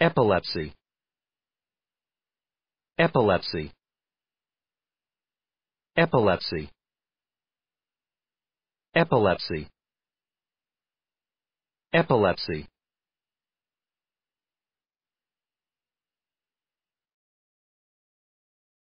Epilepsy. Epilepsy. Epilepsy. Epilepsy. Epilepsy.